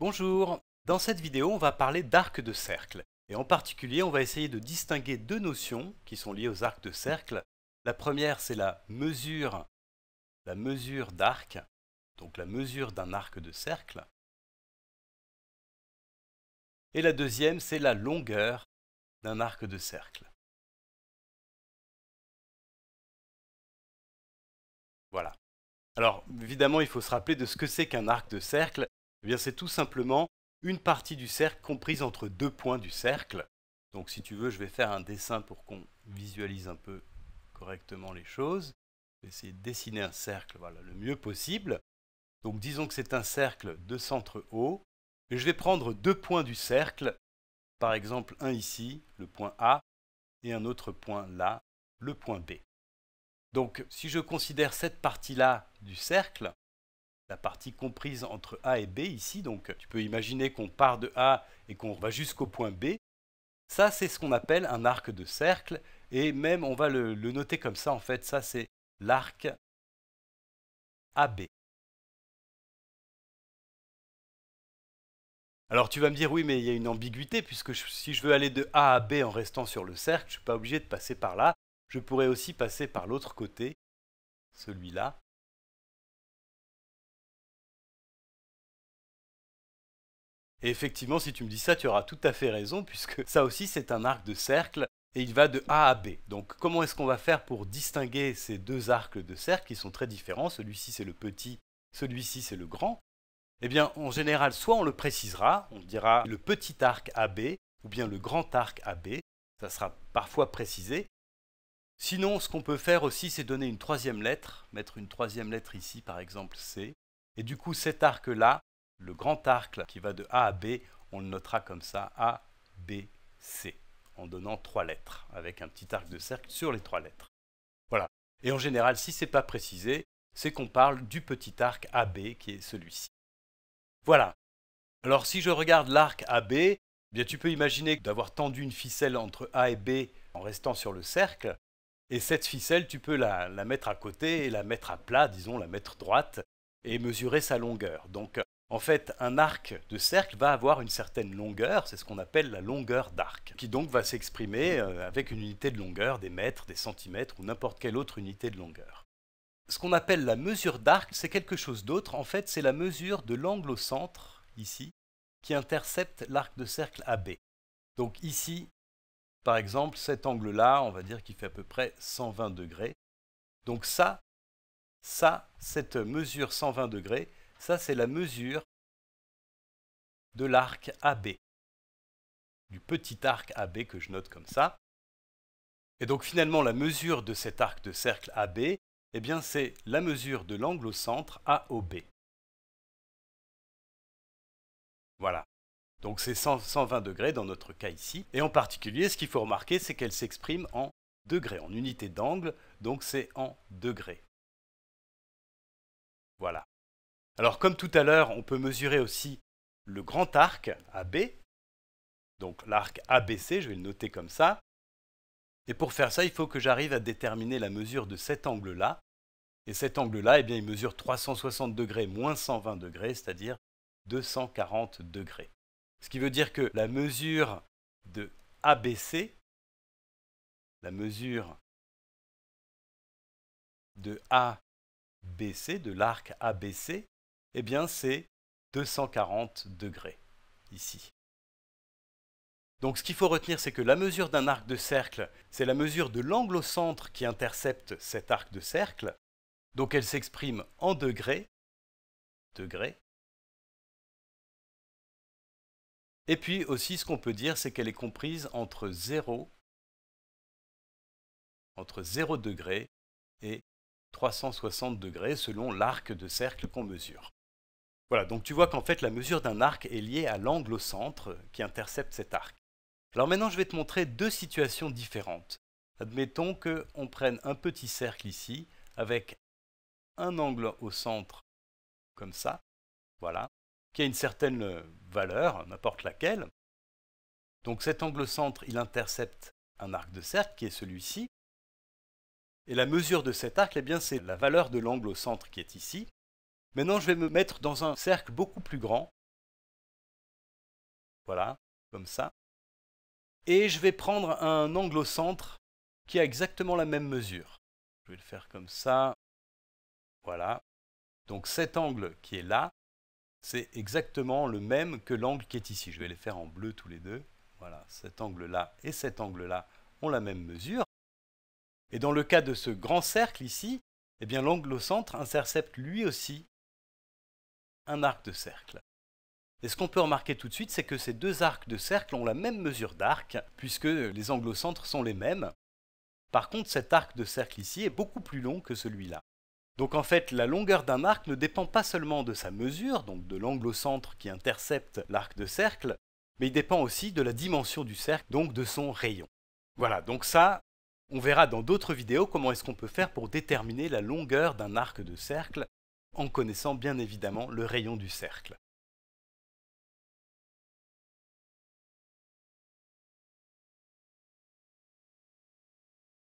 Bonjour Dans cette vidéo, on va parler d'arc de cercle. Et en particulier, on va essayer de distinguer deux notions qui sont liées aux arcs de cercle. La première, c'est la mesure, la mesure d'arc, donc la mesure d'un arc de cercle. Et la deuxième, c'est la longueur d'un arc de cercle. Voilà. Alors, évidemment, il faut se rappeler de ce que c'est qu'un arc de cercle. Eh c'est tout simplement une partie du cercle comprise entre deux points du cercle. Donc, si tu veux, je vais faire un dessin pour qu'on visualise un peu correctement les choses. Je vais essayer de dessiner un cercle voilà, le mieux possible. Donc, disons que c'est un cercle de centre haut. Et je vais prendre deux points du cercle, par exemple un ici, le point A, et un autre point là, le point B. Donc, si je considère cette partie-là du cercle, la partie comprise entre A et B ici. Donc tu peux imaginer qu'on part de A et qu'on va jusqu'au point B. Ça, c'est ce qu'on appelle un arc de cercle. Et même, on va le, noter comme ça, en fait, ça c'est l'arc AB. Alors tu vas me dire, oui, mais il y a une ambiguïté, puisque si je veux aller de A à B en restant sur le cercle, je ne suis pas obligé de passer par là. Je pourrais aussi passer par l'autre côté, celui-là. Et effectivement, si tu me dis ça, tu auras tout à fait raison, puisque ça aussi, c'est un arc de cercle, et il va de A à B. Donc comment est-ce qu'on va faire pour distinguer ces deux arcs de cercle qui sont très différents Celui-ci, c'est le petit, celui-ci, c'est le grand. Eh bien, en général, soit on le précisera, on dira le petit arc AB, ou bien le grand arc AB, ça sera parfois précisé. Sinon, ce qu'on peut faire aussi, c'est donner une troisième lettre, mettre une troisième lettre ici, par exemple C, et du coup, cet arc-là, le grand arc qui va de A à B, on le notera comme ça, A, B, C, en donnant trois lettres, avec un petit arc de cercle sur les trois lettres. Voilà. Et en général, si ce n'est pas précisé, c'est qu'on parle du petit arc AB qui est celui-ci. Voilà. Alors si je regarde l'arc AB, eh bien tu peux imaginer d'avoir tendu une ficelle entre A et B en restant sur le cercle, et cette ficelle, tu peux la, la mettre à côté et la mettre à plat, disons la mettre droite, et mesurer sa longueur. Donc en fait, un arc de cercle va avoir une certaine longueur, c'est ce qu'on appelle la longueur d'arc, qui donc va s'exprimer euh, avec une unité de longueur, des mètres, des centimètres ou n'importe quelle autre unité de longueur. Ce qu'on appelle la mesure d'arc, c'est quelque chose d'autre. En fait, c'est la mesure de l'angle au centre, ici, qui intercepte l'arc de cercle AB. Donc ici, par exemple, cet angle-là, on va dire qu'il fait à peu près 120 degrés. Donc ça, ça, cette mesure 120 degrés, ça, c'est la mesure de l'arc AB, du petit arc AB que je note comme ça. Et donc finalement, la mesure de cet arc de cercle AB, eh bien c'est la mesure de l'angle au centre AOB. Voilà. Donc c'est 120 degrés dans notre cas ici. Et en particulier, ce qu'il faut remarquer, c'est qu'elle s'exprime en degrés, en unité d'angle, donc c'est en degrés. Voilà. Alors comme tout à l'heure, on peut mesurer aussi le grand arc AB, donc l'arc ABC, je vais le noter comme ça. Et pour faire ça, il faut que j'arrive à déterminer la mesure de cet angle-là. Et cet angle-là, eh bien, il mesure 360 degrés moins 120 degrés, c'est-à-dire 240 degrés. Ce qui veut dire que la mesure de ABC, la mesure de ABC, de l'arc ABC, eh bien c'est 240 degrés ici. Donc ce qu'il faut retenir, c'est que la mesure d'un arc de cercle, c'est la mesure de l'angle au centre qui intercepte cet arc de cercle. Donc elle s'exprime en degrés, degrés. Et puis aussi ce qu'on peut dire, c'est qu'elle est comprise entre 0, entre 0 degrés et 360 degrés selon l'arc de cercle qu'on mesure. Voilà, donc tu vois qu'en fait la mesure d'un arc est liée à l'angle au centre qui intercepte cet arc. Alors maintenant je vais te montrer deux situations différentes. Admettons qu'on prenne un petit cercle ici avec un angle au centre comme ça, voilà, qui a une certaine valeur, n'importe laquelle. Donc cet angle au centre, il intercepte un arc de cercle qui est celui-ci. Et la mesure de cet arc, eh bien, c'est la valeur de l'angle au centre qui est ici, Maintenant, je vais me mettre dans un cercle beaucoup plus grand. Voilà, comme ça. Et je vais prendre un angle au centre qui a exactement la même mesure. Je vais le faire comme ça. Voilà. Donc cet angle qui est là, c'est exactement le même que l'angle qui est ici. Je vais les faire en bleu tous les deux. Voilà, cet angle-là et cet angle-là ont la même mesure. Et dans le cas de ce grand cercle ici, eh bien l'angle au centre intercepte lui aussi un arc de cercle. Et ce qu'on peut remarquer tout de suite, c'est que ces deux arcs de cercle ont la même mesure d'arc, puisque les angles centre sont les mêmes. Par contre, cet arc de cercle ici est beaucoup plus long que celui-là. Donc en fait, la longueur d'un arc ne dépend pas seulement de sa mesure, donc de l'angle au centre qui intercepte l'arc de cercle, mais il dépend aussi de la dimension du cercle, donc de son rayon. Voilà, donc ça, on verra dans d'autres vidéos comment est-ce qu'on peut faire pour déterminer la longueur d'un arc de cercle, en connaissant bien évidemment le rayon du cercle.